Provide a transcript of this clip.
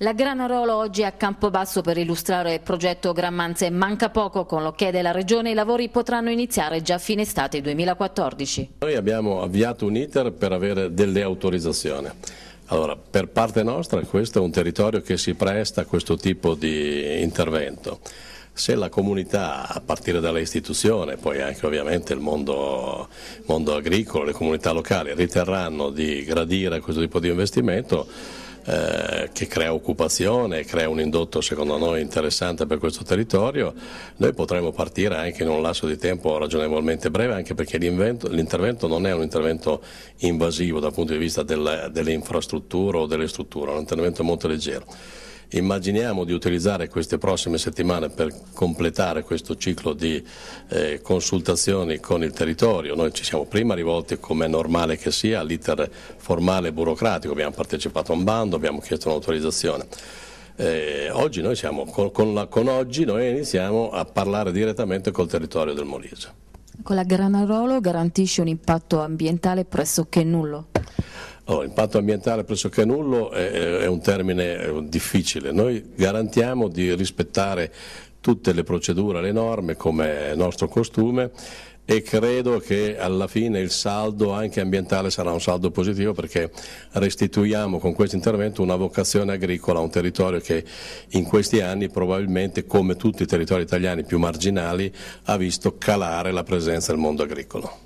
La Granarolo oggi è a Campobasso per illustrare il progetto Grammanze. Manca poco, con l'ok della Regione i lavori potranno iniziare già a fine estate 2014. Noi abbiamo avviato un iter per avere delle autorizzazioni. Allora, per parte nostra questo è un territorio che si presta a questo tipo di intervento. Se la comunità, a partire dalle istituzioni, poi anche ovviamente il mondo, mondo agricolo, le comunità locali, riterranno di gradire questo tipo di investimento, eh, che crea occupazione, crea un indotto secondo noi interessante per questo territorio, noi potremmo partire anche in un lasso di tempo ragionevolmente breve, anche perché l'intervento non è un intervento invasivo dal punto di vista delle, delle infrastrutture o delle strutture, è un intervento molto leggero. Immaginiamo di utilizzare queste prossime settimane per completare questo ciclo di eh, consultazioni con il territorio. Noi ci siamo prima rivolti, come è normale che sia, all'iter formale burocratico, abbiamo partecipato a un bando, abbiamo chiesto un'autorizzazione. Eh, oggi noi siamo, con, con, la, con oggi noi iniziamo a parlare direttamente col territorio del Molise. Con la Granarolo garantisce un impatto ambientale pressoché nullo? Oh, impatto ambientale pressoché nullo è, è un termine difficile, noi garantiamo di rispettare tutte le procedure, le norme come è nostro costume e credo che alla fine il saldo anche ambientale sarà un saldo positivo perché restituiamo con questo intervento una vocazione agricola a un territorio che in questi anni probabilmente come tutti i territori italiani più marginali ha visto calare la presenza del mondo agricolo.